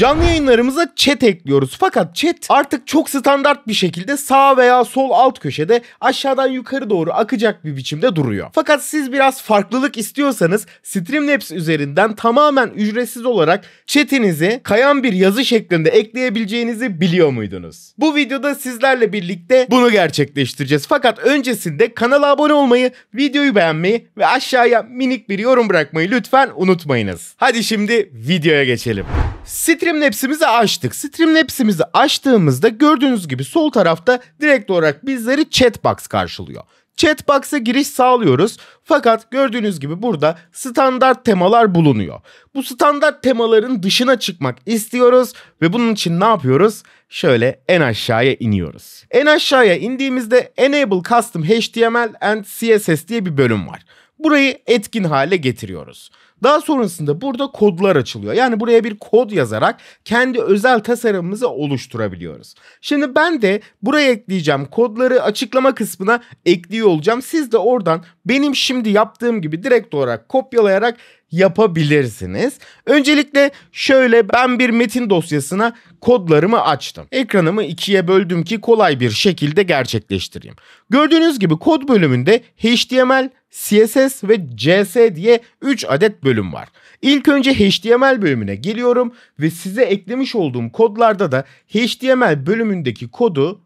Canlı yayınlarımıza chat ekliyoruz. Fakat chat artık çok standart bir şekilde sağ veya sol alt köşede aşağıdan yukarı doğru akacak bir biçimde duruyor. Fakat siz biraz farklılık istiyorsanız Streamlabs üzerinden tamamen ücretsiz olarak chatinizi kayan bir yazı şeklinde ekleyebileceğinizi biliyor muydunuz? Bu videoda sizlerle birlikte bunu gerçekleştireceğiz. Fakat öncesinde kanala abone olmayı, videoyu beğenmeyi ve aşağıya minik bir yorum bırakmayı lütfen unutmayınız. Hadi şimdi videoya geçelim. Streamlabs'imizi açtık. Streamlabs'imizi açtığımızda gördüğünüz gibi sol tarafta direkt olarak bizleri chatbox karşılıyor. Chatbox'a giriş sağlıyoruz fakat gördüğünüz gibi burada standart temalar bulunuyor. Bu standart temaların dışına çıkmak istiyoruz ve bunun için ne yapıyoruz? Şöyle en aşağıya iniyoruz. En aşağıya indiğimizde Enable Custom HTML and CSS diye bir bölüm var. Burayı etkin hale getiriyoruz. Daha sonrasında burada kodlar açılıyor. Yani buraya bir kod yazarak kendi özel tasarımımızı oluşturabiliyoruz. Şimdi ben de buraya ekleyeceğim kodları açıklama kısmına ekliyor olacağım. Siz de oradan benim şimdi yaptığım gibi direkt olarak kopyalayarak yapabilirsiniz. Öncelikle şöyle ben bir metin dosyasına kodlarımı açtım. Ekranımı ikiye böldüm ki kolay bir şekilde gerçekleştireyim. Gördüğünüz gibi kod bölümünde HTML, CSS ve CS diye 3 adet bölüm var. İlk önce HTML bölümüne geliyorum ve size eklemiş olduğum kodlarda da HTML bölümündeki kodu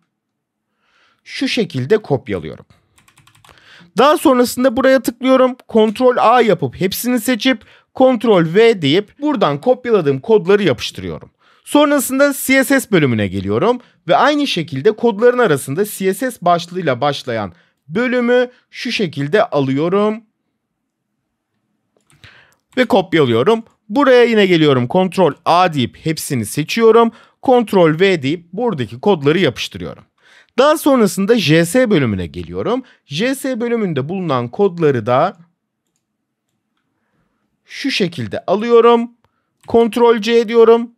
şu şekilde kopyalıyorum. Daha sonrasında buraya tıklıyorum. Ctrl A yapıp hepsini seçip Ctrl V deyip buradan kopyaladığım kodları yapıştırıyorum. Sonrasında CSS bölümüne geliyorum ve aynı şekilde kodların arasında CSS başlığıyla başlayan bölümü şu şekilde alıyorum ve kopyalıyorum. Buraya yine geliyorum Ctrl A deyip hepsini seçiyorum. Ctrl V deyip buradaki kodları yapıştırıyorum. Daha sonrasında JS bölümüne geliyorum. JS bölümünde bulunan kodları da şu şekilde alıyorum. Ctrl C diyorum.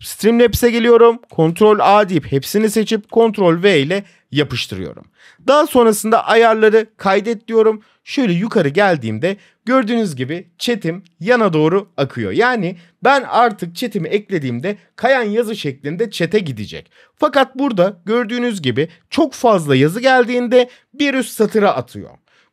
Streamlabs'e geliyorum. Ctrl A deyip hepsini seçip Ctrl V ile yapıştırıyorum. Daha sonrasında ayarları kaydet diyorum. Şöyle yukarı geldiğimde gördüğünüz gibi çetim yana doğru akıyor. Yani ben artık çetimi eklediğimde kayan yazı şeklinde çete gidecek. Fakat burada gördüğünüz gibi çok fazla yazı geldiğinde bir üst satıra atıyor.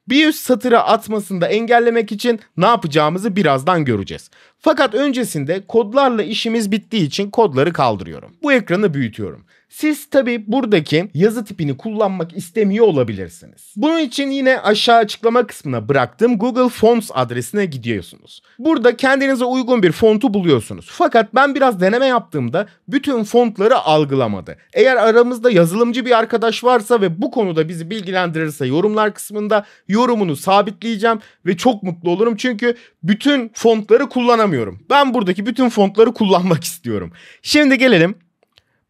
Bir üst satıra atmasını da engellemek için ne yapacağımızı birazdan göreceğiz. Fakat öncesinde kodlarla işimiz bittiği için kodları kaldırıyorum. Bu ekranı büyütüyorum. Siz tabi buradaki yazı tipini kullanmak istemiyor olabilirsiniz. Bunun için yine aşağı açıklama kısmına bıraktığım Google Fonts adresine gidiyorsunuz. Burada kendinize uygun bir fontu buluyorsunuz. Fakat ben biraz deneme yaptığımda bütün fontları algılamadı. Eğer aramızda yazılımcı bir arkadaş varsa ve bu konuda bizi bilgilendirirse yorumlar kısmında yorumunu sabitleyeceğim ve çok mutlu olurum çünkü bütün fontları kullanamıyorum kullanamıyorum. Ben buradaki bütün fontları kullanmak istiyorum. Şimdi gelelim.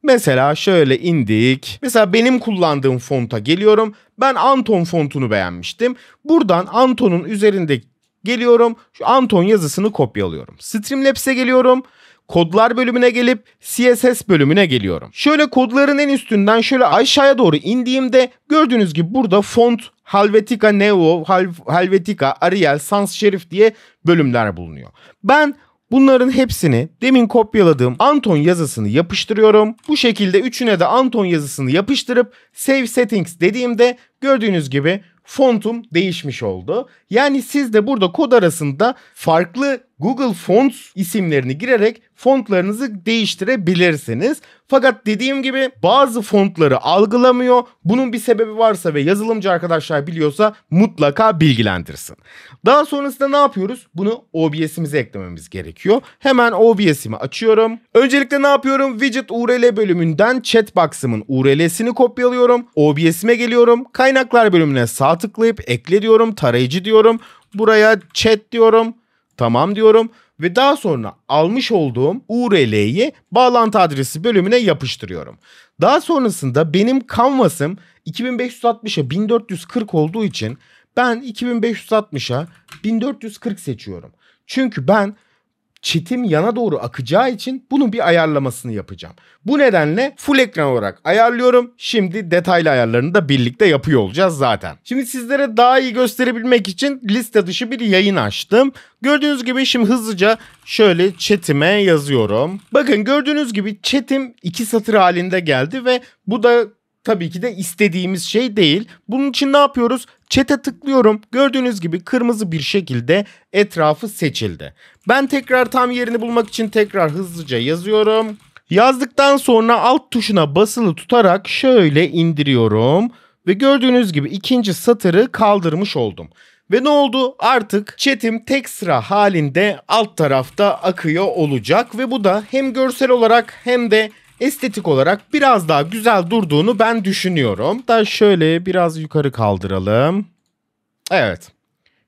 Mesela şöyle indik. Mesela benim kullandığım fonta geliyorum. Ben Anton fontunu beğenmiştim. Buradan Anton'un üzerinde geliyorum. Şu Anton yazısını kopyalıyorum. Streamlabs'e geliyorum kodlar bölümüne gelip CSS bölümüne geliyorum. Şöyle kodların en üstünden şöyle aşağıya doğru indiğimde gördüğünüz gibi burada font Helvetica Neo, Helvetica, Arial, Sans Serif diye bölümler bulunuyor. Ben Bunların hepsini demin kopyaladığım Anton yazısını yapıştırıyorum. Bu şekilde üçüne de Anton yazısını yapıştırıp Save Settings dediğimde gördüğünüz gibi fontum değişmiş oldu. Yani siz de burada kod arasında farklı Google Fonts isimlerini girerek fontlarınızı değiştirebilirsiniz. Fakat dediğim gibi bazı fontları algılamıyor. Bunun bir sebebi varsa ve yazılımcı arkadaşlar biliyorsa mutlaka bilgilendirsin. Daha sonrasında ne yapıyoruz? Bunu OBS'imize eklememiz gerekiyor. Hemen OBS'imi açıyorum. Öncelikle ne yapıyorum? Widget URL bölümünden chatbox'ımın URL'sini kopyalıyorum. OBS'ime geliyorum. Kaynaklar bölümüne sağ tıklayıp ekle diyorum. Tarayıcı diyorum. Buraya chat diyorum tamam diyorum ve daha sonra almış olduğum URL'yi bağlantı adresi bölümüne yapıştırıyorum. Daha sonrasında benim canvas'ım 2560'a 1440 olduğu için ben 2560'a 1440 seçiyorum. Çünkü ben çitim yana doğru akacağı için bunun bir ayarlamasını yapacağım. Bu nedenle full ekran olarak ayarlıyorum. Şimdi detaylı ayarlarını da birlikte yapıyor olacağız zaten. Şimdi sizlere daha iyi gösterebilmek için liste dışı bir yayın açtım. Gördüğünüz gibi şimdi hızlıca şöyle chatime yazıyorum. Bakın gördüğünüz gibi chatim iki satır halinde geldi ve bu da tabii ki de istediğimiz şey değil. Bunun için ne yapıyoruz? Çete tıklıyorum. Gördüğünüz gibi kırmızı bir şekilde etrafı seçildi. Ben tekrar tam yerini bulmak için tekrar hızlıca yazıyorum. Yazdıktan sonra alt tuşuna basılı tutarak şöyle indiriyorum ve gördüğünüz gibi ikinci satırı kaldırmış oldum. Ve ne oldu? Artık chatim tek sıra halinde alt tarafta akıyor olacak ve bu da hem görsel olarak hem de estetik olarak biraz daha güzel durduğunu ben düşünüyorum. Da şöyle biraz yukarı kaldıralım. Evet.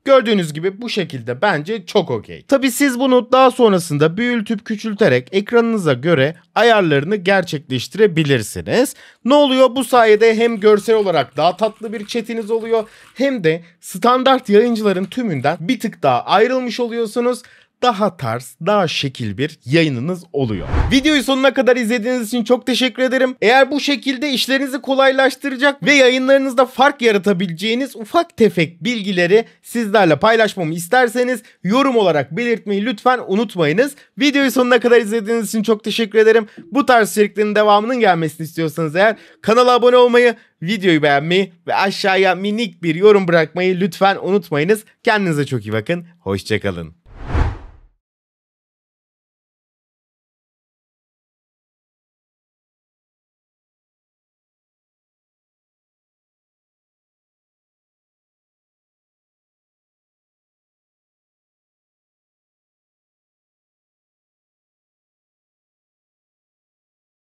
Gördüğünüz gibi bu şekilde bence çok okey. Tabi siz bunu daha sonrasında büyültüp küçülterek ekranınıza göre ayarlarını gerçekleştirebilirsiniz. Ne oluyor? Bu sayede hem görsel olarak daha tatlı bir chatiniz oluyor hem de standart yayıncıların tümünden bir tık daha ayrılmış oluyorsunuz daha tarz, daha şekil bir yayınınız oluyor. Videoyu sonuna kadar izlediğiniz için çok teşekkür ederim. Eğer bu şekilde işlerinizi kolaylaştıracak ve yayınlarınızda fark yaratabileceğiniz ufak tefek bilgileri sizlerle paylaşmamı isterseniz yorum olarak belirtmeyi lütfen unutmayınız. Videoyu sonuna kadar izlediğiniz için çok teşekkür ederim. Bu tarz içeriklerin devamının gelmesini istiyorsanız eğer kanala abone olmayı, videoyu beğenmeyi ve aşağıya minik bir yorum bırakmayı lütfen unutmayınız. Kendinize çok iyi bakın. Hoşçakalın.